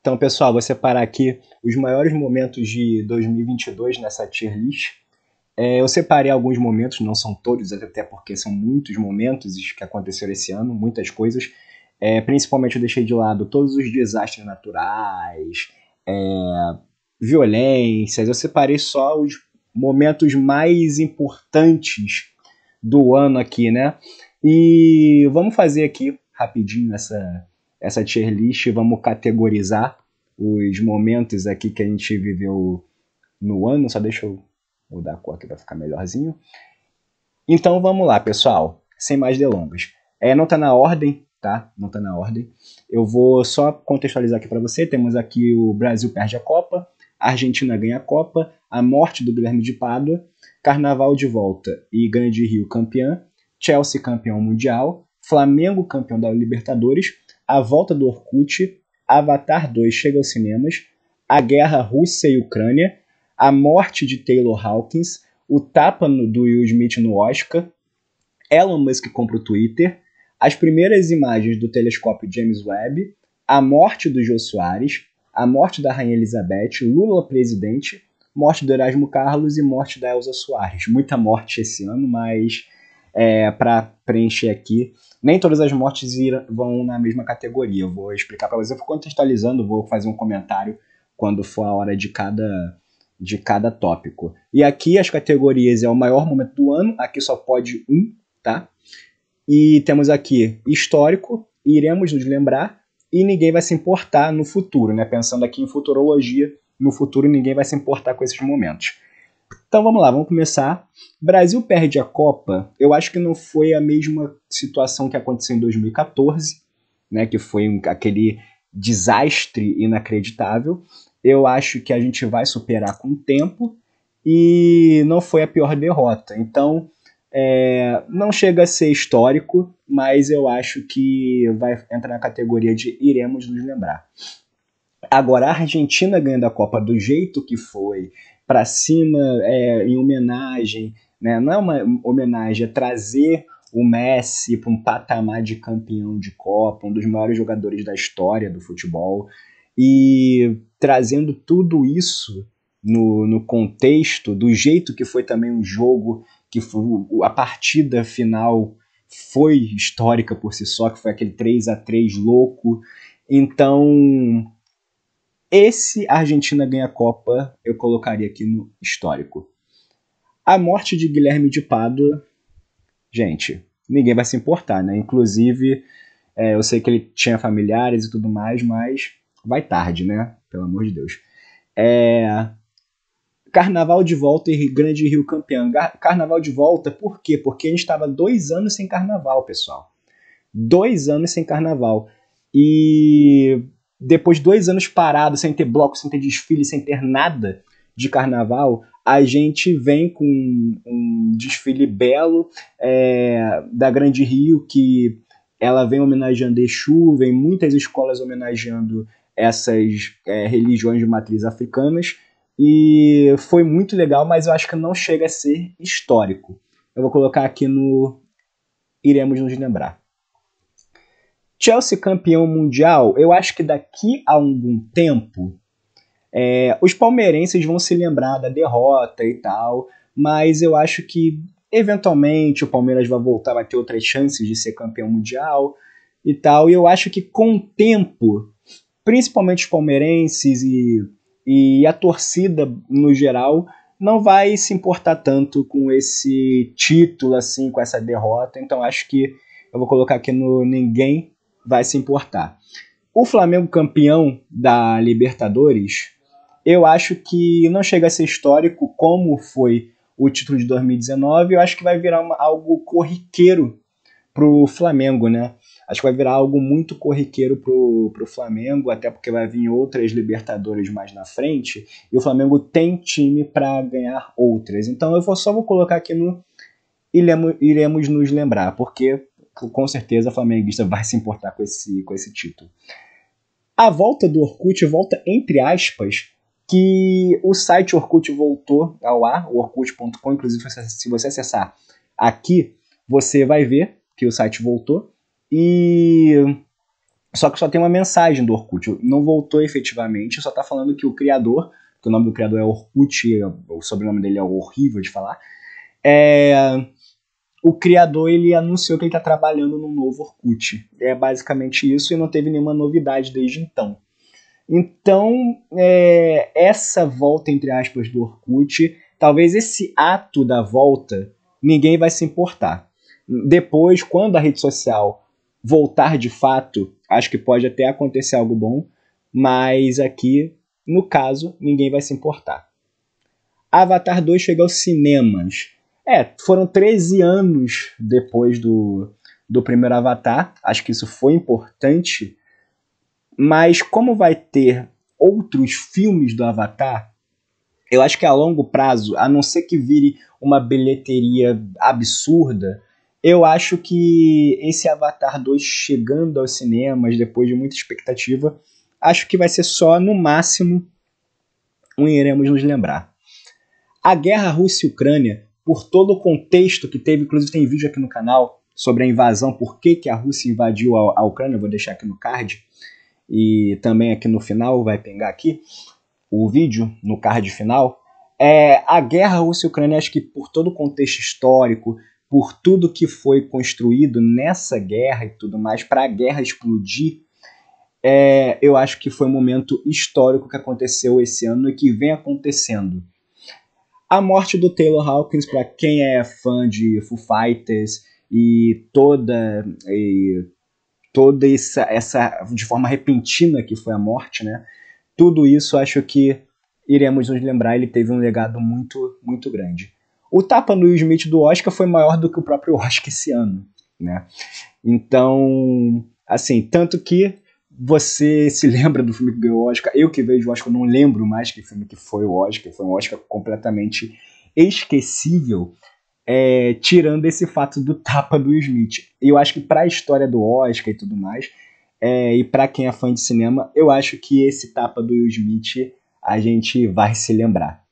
Então, pessoal, vou separar aqui os maiores momentos de 2022 nessa tier list. É, eu separei alguns momentos, não são todos, até porque são muitos momentos que aconteceram esse ano, muitas coisas. É, principalmente eu deixei de lado todos os desastres naturais, é, violências. Eu separei só os momentos mais importantes do ano aqui, né? E vamos fazer aqui rapidinho essa essa tier list, vamos categorizar os momentos aqui que a gente viveu no ano. Só deixa eu mudar a cor aqui para ficar melhorzinho. Então vamos lá, pessoal, sem mais delongas. É, não está na ordem, tá? Não está na ordem. Eu vou só contextualizar aqui para você. Temos aqui o Brasil perde a Copa, a Argentina ganha a Copa, a morte do Guilherme de Pádua, Carnaval de volta e Grande Rio campeã, Chelsea campeão mundial, Flamengo campeão da Libertadores, a Volta do Orkut, Avatar 2 chega aos cinemas, A Guerra Rússia e Ucrânia, A Morte de Taylor Hawkins, O Tapa do Will Smith no Oscar, Elon Musk compra o Twitter, as primeiras imagens do telescópio James Webb, A Morte do Joe Soares, A Morte da Rainha Elizabeth, Lula presidente, Morte do Erasmo Carlos e Morte da Elza Soares. Muita morte esse ano, mas é, para preencher aqui. Nem todas as mortes irão, vão na mesma categoria. Eu vou explicar para vocês. Eu vou contextualizando, vou fazer um comentário quando for a hora de cada de cada tópico. E aqui as categorias é o maior momento do ano, aqui só pode um, tá? E temos aqui histórico, iremos nos lembrar e ninguém vai se importar no futuro, né? Pensando aqui em futurologia, no futuro ninguém vai se importar com esses momentos. Então vamos lá, vamos começar. Brasil perde a Copa. Eu acho que não foi a mesma situação que aconteceu em 2014, né, que foi aquele desastre inacreditável. Eu acho que a gente vai superar com o tempo e não foi a pior derrota. Então, é, não chega a ser histórico, mas eu acho que vai entrar na categoria de iremos nos lembrar. Agora, a Argentina ganhando a Copa do jeito que foi, para cima é, em homenagem, né? não é uma homenagem, é trazer o Messi para um patamar de campeão de Copa, um dos maiores jogadores da história do futebol, e trazendo tudo isso no, no contexto, do jeito que foi também um jogo, que foi, a partida final foi histórica por si só, que foi aquele 3 a 3 louco. Então, esse Argentina ganha a Copa eu colocaria aqui no histórico. A morte de Guilherme de Pádua, gente, ninguém vai se importar, né? Inclusive, é, eu sei que ele tinha familiares e tudo mais, mas vai tarde, né? Pelo amor de Deus. É... Carnaval de volta e Grande Rio campeão. Carnaval de volta, por quê? Porque a gente estava dois anos sem carnaval, pessoal. Dois anos sem carnaval. E depois de dois anos parado, sem ter bloco, sem ter desfile, sem ter nada de carnaval, a gente vem com um desfile belo é, da Grande Rio, que ela vem homenageando Exu, vem muitas escolas homenageando essas é, religiões de matriz africanas, e foi muito legal, mas eu acho que não chega a ser histórico. Eu vou colocar aqui no Iremos Nos Lembrar. Chelsea campeão mundial, eu acho que daqui a algum tempo é, os palmeirenses vão se lembrar da derrota e tal, mas eu acho que eventualmente o Palmeiras vai voltar, vai ter outras chances de ser campeão mundial e tal. E eu acho que com o tempo, principalmente os palmeirenses e, e a torcida no geral, não vai se importar tanto com esse título, assim, com essa derrota. Então acho que eu vou colocar aqui no ninguém vai se importar. O Flamengo campeão da Libertadores, eu acho que não chega a ser histórico como foi o título de 2019, eu acho que vai virar uma, algo corriqueiro pro Flamengo, né? Acho que vai virar algo muito corriqueiro pro, pro Flamengo, até porque vai vir outras Libertadores mais na frente, e o Flamengo tem time para ganhar outras. Então eu vou, só vou colocar aqui no iremos, iremos nos lembrar, porque com certeza a flamenguista vai se importar com esse, com esse título. A volta do Orkut, volta entre aspas, que o site Orkut voltou ao ar, orkut.com, inclusive se você acessar aqui, você vai ver que o site voltou e só que só tem uma mensagem do Orkut, não voltou efetivamente, só tá falando que o criador, que o nome do criador é Orkut, o sobrenome dele é horrível de falar, é, o criador ele anunciou que ele está trabalhando no novo Orkut. É basicamente isso e não teve nenhuma novidade desde então. Então, é, essa volta, entre aspas, do Orkut, talvez esse ato da volta, ninguém vai se importar. Depois, quando a rede social voltar de fato, acho que pode até acontecer algo bom, mas aqui, no caso, ninguém vai se importar. Avatar 2 chega aos cinemas é, foram 13 anos depois do, do primeiro Avatar, acho que isso foi importante, mas como vai ter outros filmes do Avatar, eu acho que a longo prazo, a não ser que vire uma bilheteria absurda, eu acho que esse Avatar 2 chegando aos cinemas depois de muita expectativa, acho que vai ser só no máximo um iremos nos lembrar. A guerra Rússia-Ucrânia por todo o contexto que teve, inclusive tem vídeo aqui no canal sobre a invasão, por que, que a Rússia invadiu a, a Ucrânia, eu vou deixar aqui no card, e também aqui no final, vai pegar aqui o vídeo no card final. É, a guerra Rússia-Ucrânia, acho que por todo o contexto histórico, por tudo que foi construído nessa guerra e tudo mais, para a guerra explodir, é, eu acho que foi um momento histórico que aconteceu esse ano e que vem acontecendo. A morte do Taylor Hawkins, para quem é fã de Foo Fighters e toda e toda essa, essa de forma repentina que foi a morte, né? Tudo isso acho que iremos nos lembrar, ele teve um legado muito muito grande. O tapa no Will Smith do Oscar foi maior do que o próprio Oscar esse ano, né? Então, assim, tanto que você se lembra do filme que ganhou o Oscar? Eu que vejo o Oscar, não lembro mais que filme que foi o Oscar. Foi um Oscar completamente esquecível, é, tirando esse fato do tapa do Smith. Eu acho que para a história do Oscar e tudo mais, é, e para quem é fã de cinema, eu acho que esse tapa do Will Smith a gente vai se lembrar.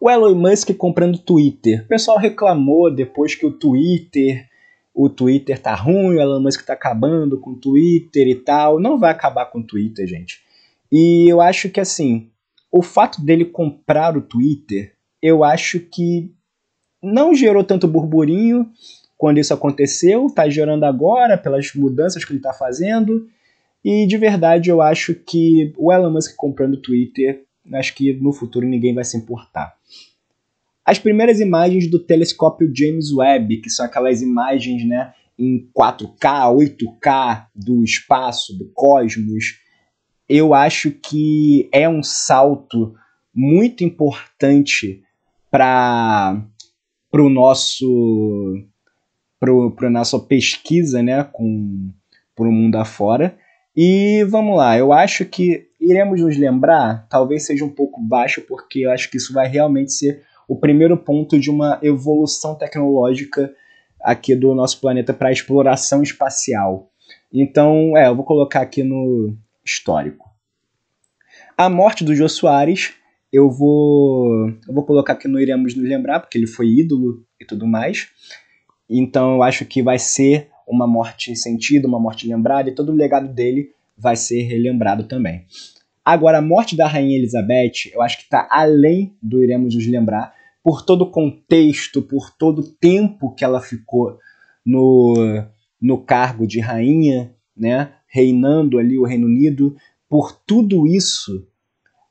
O Elon Musk comprando Twitter. O pessoal reclamou depois que o Twitter o Twitter tá ruim, o Elon Musk tá acabando com o Twitter e tal. Não vai acabar com o Twitter, gente. E eu acho que assim, o fato dele comprar o Twitter, eu acho que não gerou tanto burburinho quando isso aconteceu, tá gerando agora pelas mudanças que ele tá fazendo. E de verdade eu acho que o Elon Musk comprando o Twitter, acho que no futuro ninguém vai se importar. As primeiras imagens do telescópio James Webb, que são aquelas imagens né, em 4K, 8K do espaço, do cosmos, eu acho que é um salto muito importante para o nosso para nossa pesquisa né com para o mundo afora e vamos lá eu acho que iremos nos lembrar talvez seja um pouco baixo porque eu acho que isso vai realmente ser o primeiro ponto de uma evolução tecnológica aqui do nosso planeta para exploração espacial. Então, é, eu vou colocar aqui no histórico. A morte do Jô Soares, eu vou, eu vou colocar que não iremos nos lembrar, porque ele foi ídolo e tudo mais. Então, eu acho que vai ser uma morte sentida, uma morte lembrada, e todo o legado dele vai ser relembrado também. Agora, a morte da Rainha Elizabeth, eu acho que está além do iremos nos lembrar, por todo o contexto, por todo o tempo que ela ficou no, no cargo de rainha, né, reinando ali o Reino Unido, por tudo isso,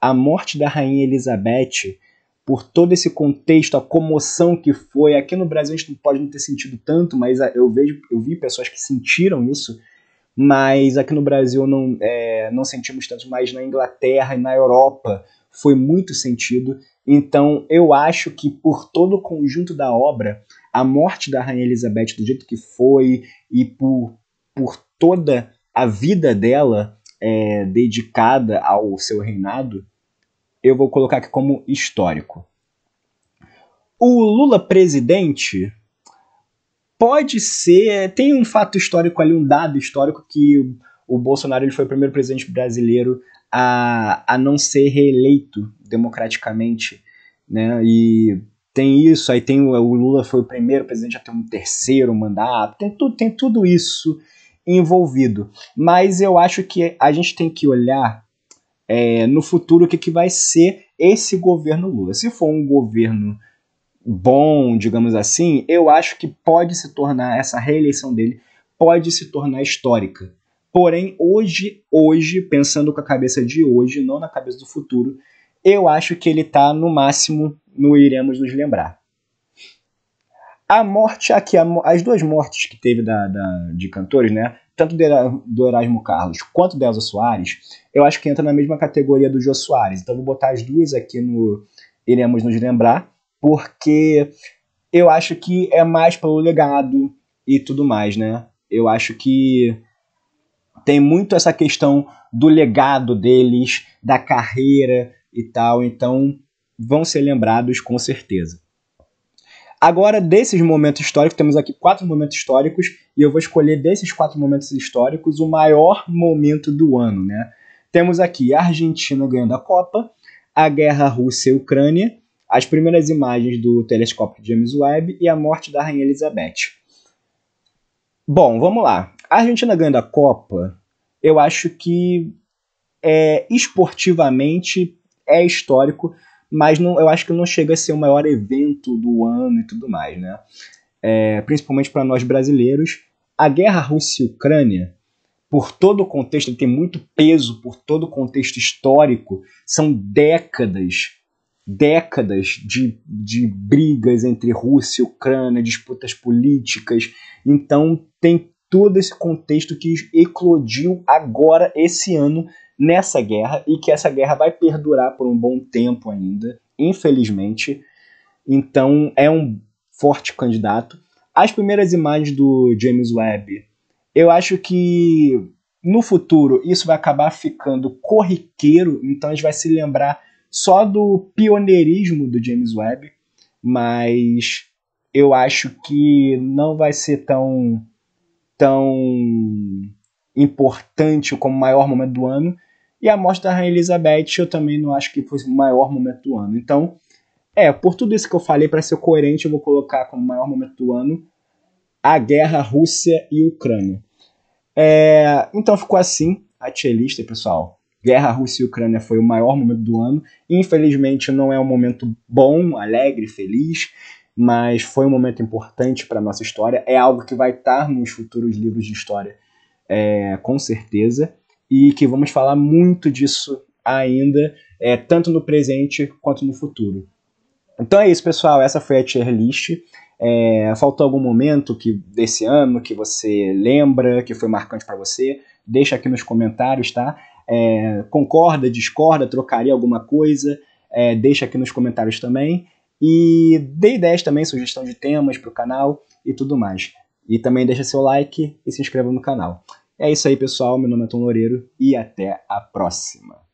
a morte da rainha Elizabeth, por todo esse contexto, a comoção que foi, aqui no Brasil a gente não pode não ter sentido tanto, mas eu vejo, eu vi pessoas que sentiram isso, mas aqui no Brasil não, é, não sentimos tanto, mas na Inglaterra e na Europa foi muito sentido. Então, eu acho que por todo o conjunto da obra, a morte da Rainha Elizabeth do jeito que foi e por, por toda a vida dela é, dedicada ao seu reinado, eu vou colocar aqui como histórico. O Lula presidente pode ser. Tem um fato histórico ali, um dado histórico que o Bolsonaro ele foi o primeiro presidente brasileiro a, a não ser reeleito democraticamente, né? E tem isso, aí tem o, o Lula foi o primeiro presidente a ter um terceiro mandato, tem, tu, tem tudo isso envolvido. Mas eu acho que a gente tem que olhar é, no futuro o que, que vai ser esse governo Lula. Se for um governo bom, digamos assim, eu acho que pode se tornar, essa reeleição dele pode se tornar histórica. Porém, hoje, hoje, pensando com a cabeça de hoje, não na cabeça do futuro, eu acho que ele está no máximo no iremos nos lembrar. A morte aqui, a, as duas mortes que teve da, da, de cantores, né? Tanto do Erasmo Carlos quanto da Elza Soares, eu acho que entra na mesma categoria do Jô Soares. Então vou botar as duas aqui no Iremos Nos Lembrar, porque eu acho que é mais pelo legado e tudo mais, né? Eu acho que tem muito essa questão do legado deles, da carreira e tal, então vão ser lembrados com certeza. Agora, desses momentos históricos, temos aqui quatro momentos históricos, e eu vou escolher desses quatro momentos históricos o maior momento do ano, né? Temos aqui a Argentina ganhando a Copa, a guerra Rússia e Ucrânia, as primeiras imagens do telescópio James Webb e a morte da Rainha Elizabeth. Bom, vamos lá. A Argentina ganhando a Copa, eu acho que é, esportivamente é histórico, mas não, eu acho que não chega a ser o maior evento do ano e tudo mais, né? É, principalmente para nós brasileiros. A guerra Rússia-Ucrânia, por todo o contexto, tem muito peso, por todo o contexto histórico, são décadas, décadas de, de brigas entre Rússia e Ucrânia, disputas políticas, então tem todo esse contexto que eclodiu agora esse ano nessa guerra e que essa guerra vai perdurar por um bom tempo ainda, infelizmente. Então é um forte candidato. As primeiras imagens do James Webb, eu acho que no futuro isso vai acabar ficando corriqueiro, então a gente vai se lembrar só do pioneirismo do James Webb, mas eu acho que não vai ser tão tão importante como maior momento do ano. E a morte da Rainha Elizabeth eu também não acho que foi o maior momento do ano. Então, é, por tudo isso que eu falei, para ser coerente, eu vou colocar como maior momento do ano a guerra Rússia e Ucrânia. É, então ficou assim a lista pessoal. Guerra Rússia e Ucrânia foi o maior momento do ano. Infelizmente não é um momento bom, alegre, feliz mas foi um momento importante para nossa história. É algo que vai estar tá nos futuros livros de história, é, com certeza, e que vamos falar muito disso ainda, é, tanto no presente quanto no futuro. Então é isso, pessoal. Essa foi a tier list. É, faltou algum momento que desse ano que você lembra, que foi marcante para você? Deixa aqui nos comentários, tá? É, concorda, discorda, trocaria alguma coisa? É, deixa aqui nos comentários também. E dê ideias também, sugestão de temas para o canal e tudo mais. E também deixa seu like e se inscreva no canal. É isso aí, pessoal. Meu nome é Tom Loureiro e até a próxima.